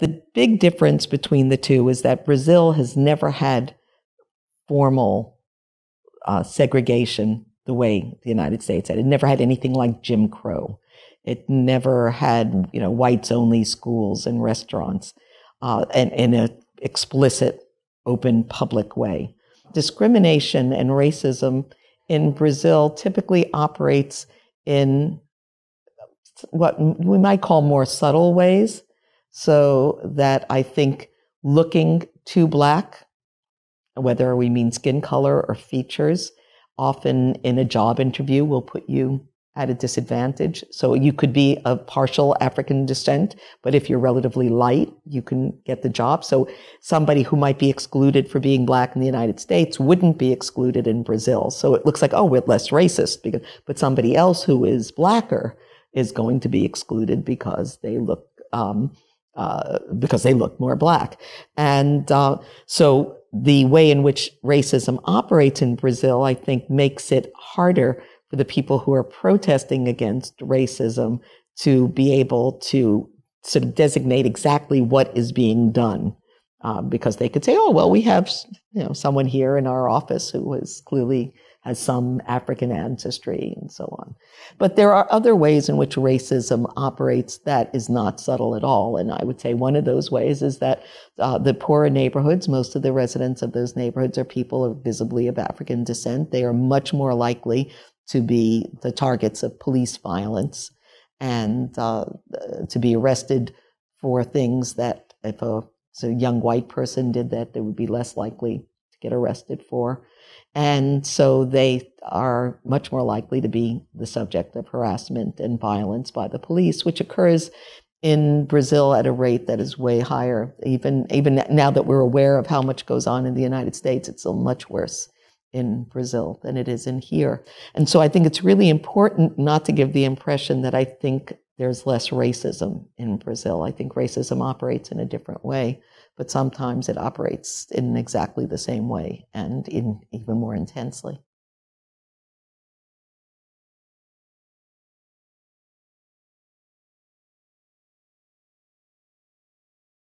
The big difference between the two is that Brazil has never had formal uh, segregation the way the United States had. It never had anything like Jim Crow. It never had you know whites only schools and restaurants, uh, and in an explicit, open, public way. Discrimination and racism in Brazil typically operates in what we might call more subtle ways. So that I think looking too black, whether we mean skin color or features, often in a job interview will put you at a disadvantage. So you could be of partial African descent, but if you're relatively light, you can get the job. So somebody who might be excluded for being black in the United States wouldn't be excluded in Brazil. So it looks like, oh, we're less racist because, but somebody else who is blacker is going to be excluded because they look, um, uh, because they look more black. And uh, so the way in which racism operates in Brazil, I think, makes it harder for the people who are protesting against racism to be able to sort of designate exactly what is being done um, because they could say, "Oh, well, we have you know someone here in our office who is clearly has some African ancestry and so on." But there are other ways in which racism operates that is not subtle at all, and I would say one of those ways is that uh, the poorer neighborhoods, most of the residents of those neighborhoods are people are visibly of African descent. They are much more likely to be the targets of police violence and uh, to be arrested for things that if a so a young white person did that, they would be less likely to get arrested for. And so they are much more likely to be the subject of harassment and violence by the police, which occurs in Brazil at a rate that is way higher. Even, even now that we're aware of how much goes on in the United States, it's still much worse in Brazil than it is in here. And so I think it's really important not to give the impression that I think there's less racism in Brazil. I think racism operates in a different way, but sometimes it operates in exactly the same way and in even more intensely.